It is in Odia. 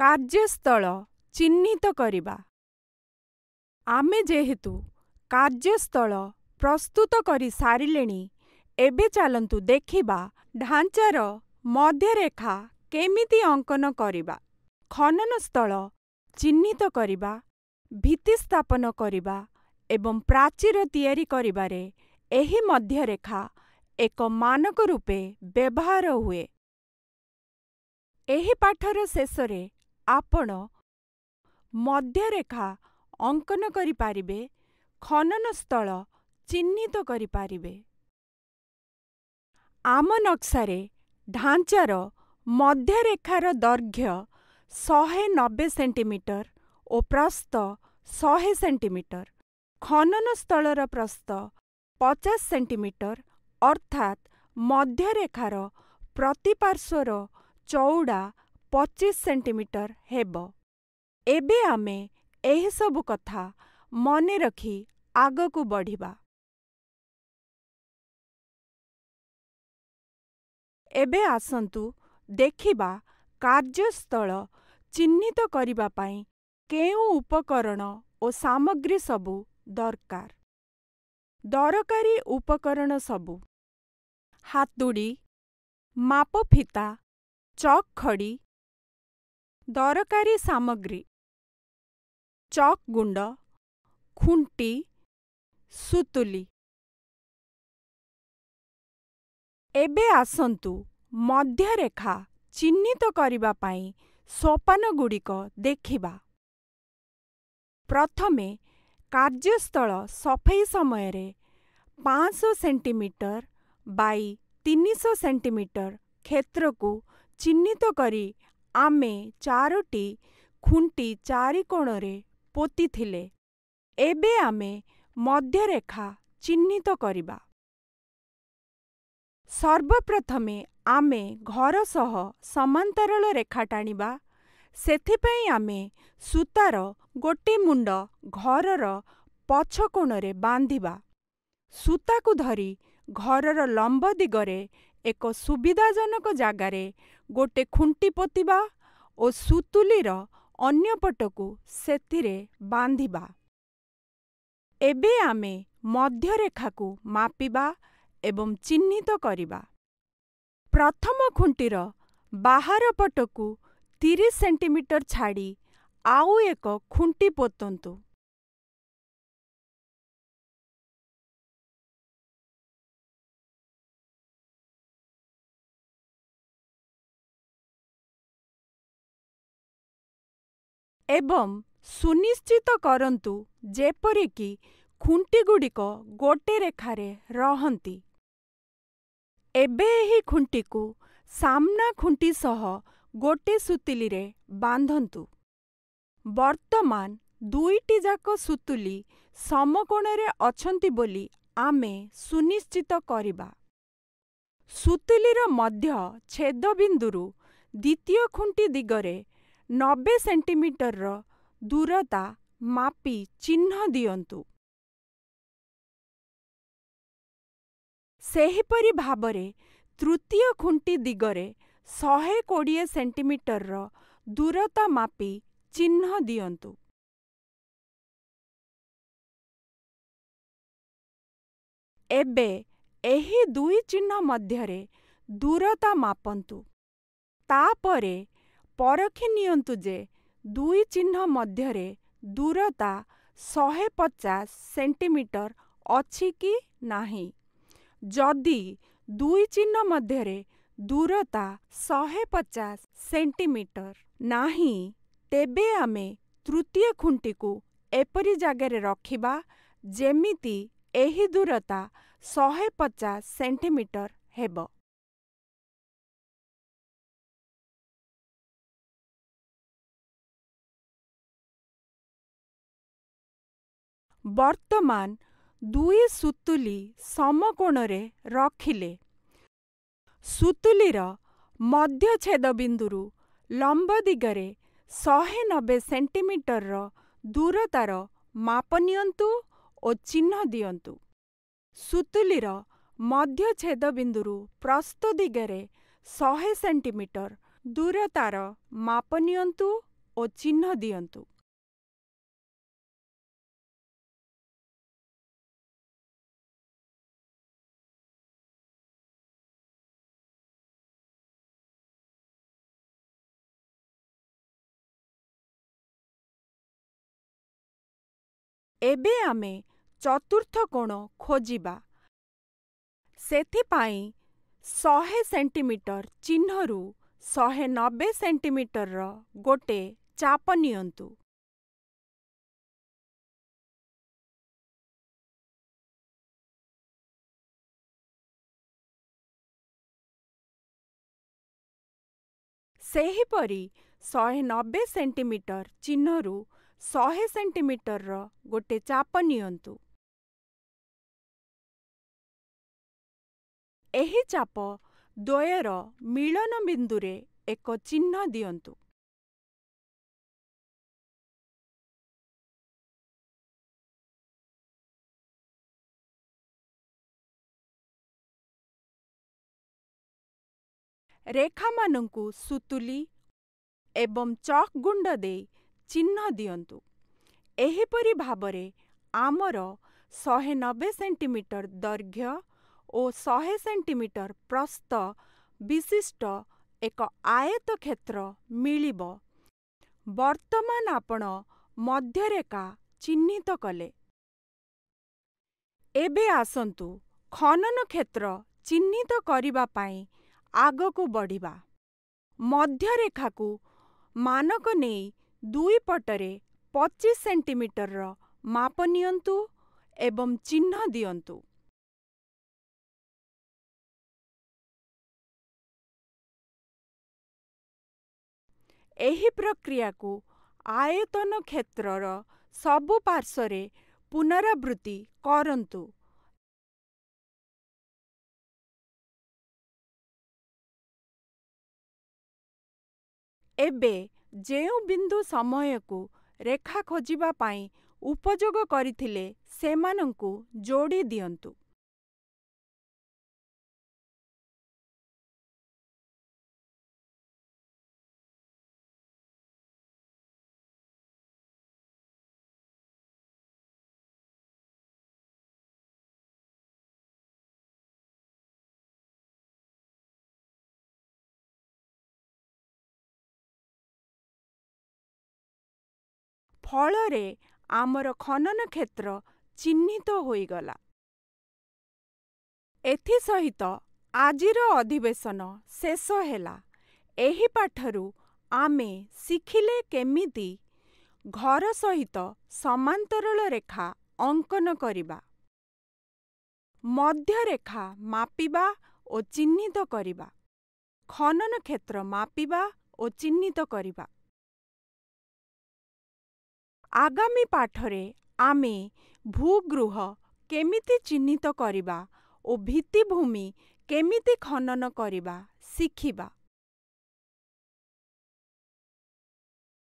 କାର୍ଯ୍ୟସ୍ଥଳ ଚିହ୍ନିତ କରିବା ଆମେ ଯେହେତୁ କାର୍ଯ୍ୟସ୍ଥଳ ପ୍ରସ୍ତୁତ କରିସାରିଲେଣି ଏବେ ଚାଲନ୍ତୁ ଦେଖିବା ଢାଞ୍ଚାର ମଧ୍ୟରେଖା କେମିତି ଅଙ୍କନ କରିବା ଖନନସ୍ଥଳ ଚିହ୍ନିତ କରିବା ଭିତ୍ତିସ୍ଥାପନ କରିବା ଏବଂ ପ୍ରାଚୀର ତିଆରି କରିବାରେ ଏହି ମଧ୍ୟରେଖା ଏକ ମାନକ ରୂପେ ବ୍ୟବହାର ହୁଏ ଏହି ପାଠର ଶେଷରେ ଆପଣ ମଧ୍ୟରେଖା ଅଙ୍କନ କରିପାରିବେ ଖନନ ସ୍ଥଳ ଚିହ୍ନିତ କରିପାରିବେ ଆମ ନକ୍ସାରେ ଢାଞ୍ଚାର ମଧ୍ୟରେଖାର ଦୈର୍ଘ୍ୟ ଶହେ ନବେ ସେଣ୍ଟିମିଟର ଓ ପ୍ରସ୍ତ ଶହେ ସେଣ୍ଟିମିଟର ଖନନ ସ୍ଥଳର ପ୍ରସ୍ତ ପଚାଶ ସେଣ୍ଟିମିଟର ଅର୍ଥାତ୍ ମଧ୍ୟରେଖାର ପ୍ରତିପାର୍ଶ୍ୱର ଚଉଡ଼ା ପଚିଶ ସେଣ୍ଟିମିଟର ହେବ । ଏବେ ଆମେ ଏହିସବୁ କଥା ମନେ ରଖି ଆଗକୁ ବଢ଼ିବା । ଏବେ ଆସନ୍ତୁ ଦେଖିବା କାର୍ଯ୍ୟସ୍ଥଳ ଚିହ୍ନିତ କରିବା ପାଇଁ କେଉଁ ଉପକରଣ ଓ ସାମଗ୍ରୀ ସବୁ ଦରକାର । ଦରକାରୀ ଉପକରଣ ସବୁ ହାତୁଡ଼ି, ମାପଫିତା, ଚକ୍ ଖଡ଼ି ଦରକାରୀ ସାମଗ୍ରୀ ଚକ୍ ଗୁଣ୍ଡ ଖୁଣ୍ଟି ସୁତୁଲି ଏବେ ଆସନ୍ତୁ ମଧ୍ୟରେଖା ଚିହ୍ନିତ କରିବା ପାଇଁ ସୋପାନଗୁଡ଼ିକ ଦେଖିବା ପ୍ରଥମେ କାର୍ଯ୍ୟସ୍ଥଳ ସଫେଇ ସମୟରେ ପାଞ୍ଚଶହ ସେଣ୍ଟିମିଟର ବାଇ ତିନିଶହ ସେଣ୍ଟିମିଟର କ୍ଷେତ୍ରକୁ ଚିହ୍ନିତ କରି ଆମେ ଚାରୋଟି ଖୁଣ୍ଟି ଚାରିକୋଣରେ ପୋତିଥିଲେ ଏବେ ଆମେ ମଧ୍ୟରେଖା ଚିହ୍ନିତ କରିବା ସର୍ବପ୍ରଥମେ ଆମେ ଘର ସହ ସମାନ୍ତରାଳ ରେଖା ଟାଣିବା ସେଥିପାଇଁ ଆମେ ସୂତାର ଗୋଟି ମୁଣ୍ଡ ଘରର ପଛକୋଣରେ ବାନ୍ଧିବା ସୂତାକୁ ଧରି ଘରର ଲମ୍ବ ଦିଗରେ ଏକ ସୁବିଧାଜନକ ଜାଗାରେ ଗୋଟେ ଖୁଣ୍ଟି ପୋତିବା ଓ ସୁତୁଲିର ଅନ୍ୟ ପଟକୁ ସେଥିରେ ବାନ୍ଧିବା ଏବେ ଆମେ ମଧ୍ୟରେଖାକୁ ମାପିବା ଏବଂ ଚିହ୍ନିତ କରିବା ପ୍ରଥମ ଖୁଣ୍ଟିର ବାହାର ପଟକୁ ତିରିଶ ସେଣ୍ଟିମିଟର ଛାଡ଼ି ଆଉ ଏକ ଖୁଣ୍ଟି ପୋତନ୍ତୁ ଏବଂ ସୁନିଶ୍ଚିତ କରନ୍ତୁ ଯେପରିକି ଖୁଣ୍ଟିଗୁଡ଼ିକ ଗୋଟେ ରେଖାରେ ରହନ୍ତି ଏବେ ଏହି ଖୁଣ୍ଟିକୁ ସାମ୍ନା ଖୁଣ୍ଟି ସହ ଗୋଟେ ସୁତୁଲିରେ ବାନ୍ଧନ୍ତୁ ବର୍ତ୍ତମାନ ଦୁଇଟି ଯାକ ସୁତୁଲି ସମକୋଣରେ ଅଛନ୍ତି ବୋଲି ଆମେ ସୁନିଶ୍ଚିତ କରିବା ସୁତୁଲିର ମଧ୍ୟ ଛେଦବିନ୍ଦୁରୁ ଦ୍ୱିତୀୟ ଖୁଣ୍ଟି ଦିଗରେ ନବେ ସେଣ୍ଟିମିଟରର ଦୂରତା ମାପି ଚିହ୍ନ ଦିଅନ୍ତୁ ସେହିପରି ଭାବରେ ତୃତୀୟ ଖୁଣ୍ଟି ଦିଗରେ ଶହେ କୋଡ଼ିଏ ସେଣ୍ଟିମିଟରର ଦୂରତା ମାପି ଚିହ୍ନ ଦିଅନ୍ତୁ ଏବେ ଏହି ଦୁଇ ଚିହ୍ନ ମଧ୍ୟରେ ଦୂରତା ମାପନ୍ତୁ ତାପରେ ପରଖି ନିଅନ୍ତୁ ଯେ ଦୁଇ ଚିହ୍ନ ମଧ୍ୟରେ ଦୂରତା ଶହେ ପଚାଶ ସେଣ୍ଟିମିଟର ଅଛି କି ନାହିଁ ଯଦି ଦୁଇ ଚିହ୍ନ ମଧ୍ୟରେ ଦୂରତା ଶହେ ପଚାଶ ସେଣ୍ଟିମିଟର ନାହିଁ ତେବେ ଆମେ ତୃତୀୟ ଖୁଣ୍ଟିକୁ ଏପରି ଜାଗାରେ ରଖିବା ଯେମିତି ଏହି ଦୂରତା ଶହେ ପଚାଶ ସେଣ୍ଟିମିଟର ହେବ ବର୍ତ୍ତମାନ ଦୁଇ ସୁତୁଲି ସମକୋଣରେ ରଖିଲେ ସୁତୁଲିର ମଧ୍ୟଛେଦ ବିନ୍ଦୁରୁ ଲମ୍ବ ଦିଗରେ ଶହେ ନବେ ସେଣ୍ଟିମିଟରର ଦୂରତାର ମାପ ନିଅନ୍ତୁ ଓ ଚିହ୍ନ ଦିଅନ୍ତୁ ସୁତୁଲିର ମଧ୍ୟଛେଦ ବିନ୍ଦୁରୁ ପ୍ରସ୍ତ ଦିଗରେ ଶହେ ସେଣ୍ଟିମିଟର ଦୂରତାର ମାପ ନିଅନ୍ତୁ ଓ ଚିହ୍ନ ଦିଅନ୍ତୁ ଏବେ ଆମେ ଚତୁର୍ଥ କୋଣ ଖୋଜିବା ସେଥିପାଇଁ ଶହେ ସେଣ୍ଟିମିଟର ଚିହ୍ନରୁ ଶହେ ନବେ ସେଣ୍ଟିମିଟରର ଗୋଟେ ଚାପ ନିଅନ୍ତୁ ସେହିପରି ଶହେ ନବେ ସେଣ୍ଟିମିଟର ଚିହ୍ନରୁ ଶହେ ସେଣ୍ଟିମିଟରର ଗୋଟେ ଚାପ ନିଅନ୍ତୁ ଏହି ଚାପ ଦ୍ୱୟର ମିଳନ ବିନ୍ଦୁରେ ଏକ ଚିହ୍ନ ଦିଅନ୍ତୁ ରେଖାମାନଙ୍କୁ ସୁତୁଲି ଏବଂ ଚକ୍ ଗୁଣ୍ଡ ଦେଇ ଚିହ୍ନ ଦିଅନ୍ତୁ ଏହିପରି ଭାବରେ ଆମର ଶହେ ନବେ ସେଣ୍ଟିମିଟର ଦୈର୍ଘ୍ୟ ଓ ଶହେ ସେଣ୍ଟିମିଟର ପ୍ରସ୍ତ ବିଶିଷ୍ଟ ଏକ ଆୟତ କ୍ଷେତ୍ର ମିଳିବ ବର୍ତ୍ତମାନ ଆପଣ ମଧ୍ୟରେଖା ଚିହ୍ନିତ କଲେ ଏବେ ଆସନ୍ତୁ ଖନନ କ୍ଷେତ୍ର ଚିହ୍ନିତ କରିବା ପାଇଁ ଆଗକୁ ବଢ଼ିବା ମଧ୍ୟରେଖାକୁ ମାନକ ନେଇ ଦୁଇ ପଟରେ ପଚିଶ ସେଣ୍ଟିମିଟରର ମାପ ନିଅନ୍ତୁ ଏବଂ ଚିହ୍ନ ଦିଅନ୍ତୁ ଏହି ପ୍ରକ୍ରିୟାକୁ ଆୟତନ କ୍ଷେତ୍ରର ସବୁ ପାର୍ଶ୍ୱରେ ପୁନରାବୃତ୍ତି କରନ୍ତୁ ଏବେ ଯେଉଁ ବିନ୍ଦୁ ସମୟକୁ ରେଖା ଖୋଜିବା ପାଇଁ ଉପଯୋଗ କରିଥିଲେ ସେମାନଙ୍କୁ ଯୋଡ଼ି ଦିଅନ୍ତୁ ଫଳରେ ଆମର ଖନନ କ୍ଷେତ୍ର ଚିହ୍ନିତ ହୋଇଗଲା ଏଥିସହିତ ଆଜିର ଅଧିବେଶନ ଶେଷ ହେଲା ଏହି ପାଠରୁ ଆମେ ଶିଖିଲେ କେମିତି ଘର ସହିତ ସମାନ୍ତରଳ ରେଖା ଅଙ୍କନ କରିବା ମଧ୍ୟରେଖା ମାପିବା ଓ ଚିହ୍ନିତ କରିବା ଖନନ କ୍ଷେତ୍ର ମାପିବା ଓ ଚିହ୍ନିତ କରିବା ଆଗାମୀ ପାଠରେ ଆମେ ଭୂଗୃହ କେମିତି ଚିହ୍ନିତ କରିବା ଓ ଭିତ୍ତିଭୂମି କେମିତି ଖନନ କରିବା ଶିଖିବା ।